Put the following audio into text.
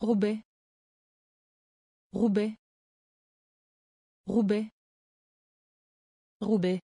Roubaix. Roubaix. Roubaix. Roubaix.